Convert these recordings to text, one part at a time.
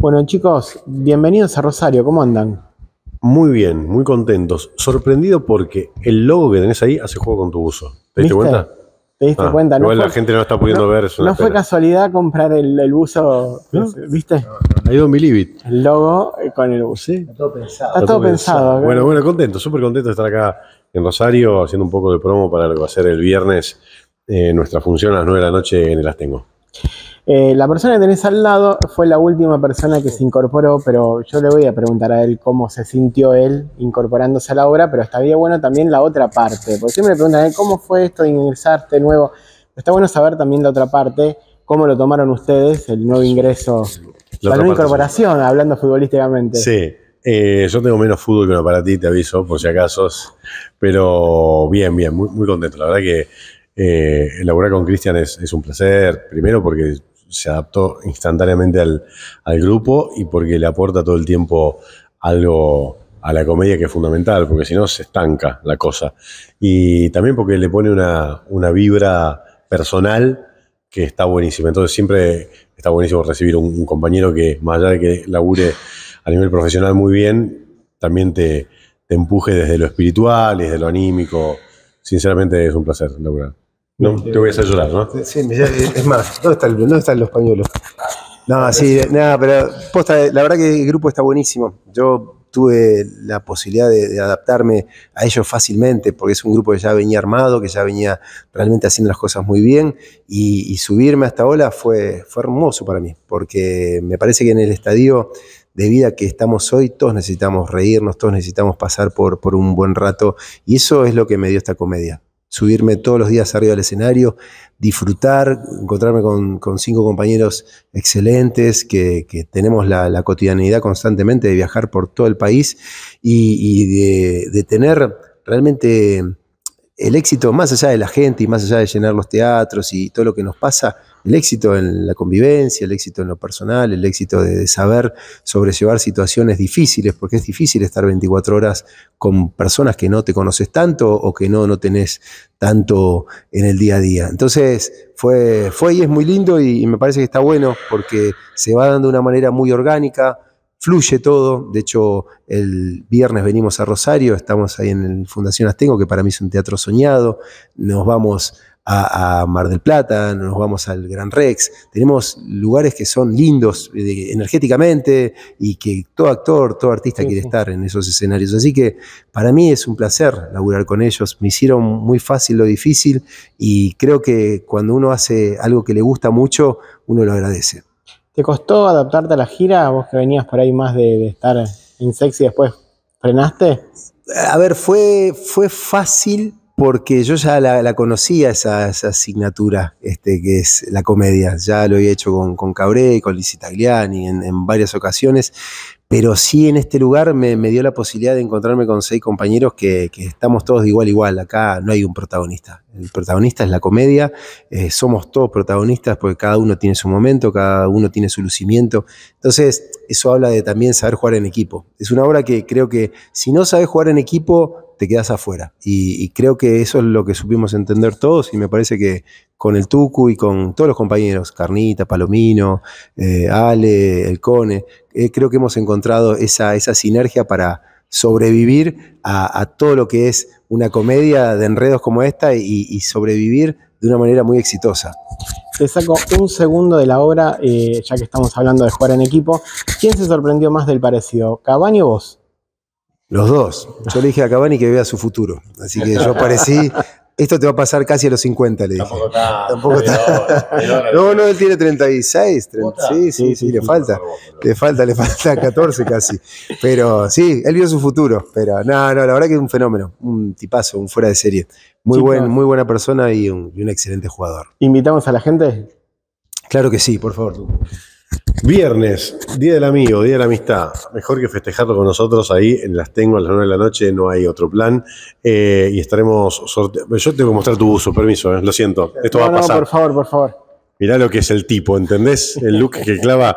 Bueno chicos, bienvenidos a Rosario, ¿cómo andan? Muy bien, muy contentos. Sorprendido porque el logo que tenés ahí hace juego con tu buzo. ¿Te diste cuenta? ¿Te diste ah, cuenta? No igual la gente no está pudiendo ver No fue casualidad comprar el, buzo, ¿viste? ¿viste? Ahí believe it. El logo eh, con el buzo. Está todo pensado. Está todo pensado. ¿eh? Bueno, bueno, contento, súper contento de estar acá en Rosario haciendo un poco de promo para lo que va a ser el viernes eh, nuestra función a las 9 de la noche en el Astengo. Eh, la persona que tenés al lado fue la última persona que se incorporó, pero yo le voy a preguntar a él cómo se sintió él incorporándose a la obra, pero estaría bueno también la otra parte, porque siempre me preguntan, eh, ¿cómo fue esto de ingresarte nuevo? Está bueno saber también la otra parte, cómo lo tomaron ustedes, el nuevo ingreso, la, nueva incorporación, hablando futbolísticamente. Sí, eh, yo tengo menos fútbol que uno para ti, te aviso, por si acaso. Pero bien, bien, muy, contento. La verdad que eh, con Cristian es, un placer. Primero porque se adaptó instantáneamente al, grupo y porque le aporta todo el tiempo algo a la comedia que es fundamental, porque si no se estanca la cosa. Y también porque le pone una, vibra personal que está buenísima. Entonces siempre está buenísimo recibir un, compañero que, más allá de que labure a nivel profesional muy bien, también te, empuje desde lo espiritual desde lo anímico. Sinceramente es un placer laburar. No este, te voy a hacer llorar, ¿no? Sí, es más, ¿dónde, están los pañuelos? No, sí, nada, pero eh, la verdad que el grupo está buenísimo. Yo tuve la posibilidad de, adaptarme a ellos fácilmente, porque es un grupo que ya venía armado, que ya venía realmente haciendo las cosas muy bien, y, y subirme hasta ola fue, fue hermoso para mí, porque me parece que en el estadio de vida que estamos hoy, todos necesitamos reírnos, todos necesitamos pasar por, por un buen rato, y eso es lo que me dio esta comedia subirme todos los días arriba del escenario, disfrutar, encontrarme con, cinco compañeros excelentes, que, tenemos la, cotidianidad constantemente de viajar por todo el país y, de, tener realmente el éxito más allá de la gente y más allá de llenar los teatros y todo lo que nos pasa, el éxito en la convivencia, el éxito en lo personal, el éxito de, saber sobrellevar situaciones difíciles, porque es difícil estar 24 horas con personas que no te conoces tanto o que no, no tenés tanto en el día a día. Entonces, fue, fue y es muy lindo y, y me parece que está bueno porque se va dando de una manera muy orgánica, fluye todo. De hecho, el viernes venimos a Rosario, estamos ahí en el Fundación Astengo, que para mí es un teatro soñado. Nos vamos a, Mar del Plata, nos vamos al Gran Rex. Tenemos lugares que son lindos eh, energéticamente y que todo actor, todo artista quiere estar en esos escenarios. Así que para mí es un placer laburar con ellos. Me hicieron muy fácil lo difícil y creo que cuando uno hace algo que le gusta mucho, uno lo agradece. ¿Te costó adaptarte a la gira? Vos que venías por ahí más de, estar en sexy después, ¿frenaste? A ver, fue, fue fácil porque yo ya la, conocía esa, asignatura este, que es la comedia. Ya lo he hecho con, con Cabré, con Lisi Tagliani en, varias ocasiones, pero sí en este lugar me, dio la posibilidad de encontrarme con seis compañeros que, estamos todos de igual igual. Acá no hay un protagonista. El protagonista es la comedia, eh, somos todos protagonistas porque cada uno tiene su momento, cada uno tiene su lucimiento. Entonces, eso habla de también saber jugar en equipo. Es una obra que creo que si no sabes jugar en equipo, te quedas afuera. Y, creo que eso es lo que supimos entender todos y me parece que con el Tucu y con todos los compañeros, Carnita, Palomino, eh, Ale, El Cone, eh, creo que hemos encontrado esa, esa sinergia para sobrevivir a, todo lo que es una comedia de enredos como esta y, sobrevivir de una manera muy exitosa. Te saco un segundo de la obra, eh, ya que estamos hablando de jugar en equipo. ¿Quién se sorprendió más del parecido, Cabaño o vos? Los dos. Yo le dije a Cavani que vea su futuro. Así que yo parecí. Esto te va a pasar casi a los 50, le dije. Tampoco está. No, no, él tiene 36. sí, sí, sí, le falta. Le falta, le falta 14 casi. Pero sí, él vio su futuro. Pero no, no, la verdad que es un fenómeno. Un tipazo, un fuera de serie. Muy, muy buena persona y un, y un excelente jugador. ¿Invitamos a la gente? Claro que sí, por favor. Viernes, Día del Amigo, Día de la Amistad. Mejor que festejarlo con nosotros ahí en Las Tengo a las 9 de la noche, no hay otro plan. Eh, y estaremos sorteando. Pues yo tengo que mostrar tu uso, permiso, eh, lo siento. Esto va a pasar. No, por favor, por favor. Mirá lo que es el tipo, ¿entendés? El look que clava.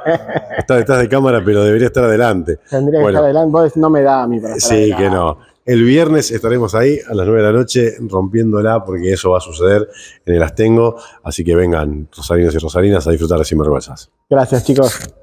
Está detrás de cámara, pero debería estar adelante. Tendría que estar adelante. Vos no me da a mí para Sí, que no. El viernes estaremos ahí a las 9 de la noche rompiéndola porque eso va a suceder en el Astengo. Así que vengan, Rosarinas y rosarinas, a disfrutar de Sinvergüenzas. Gracias, chicos.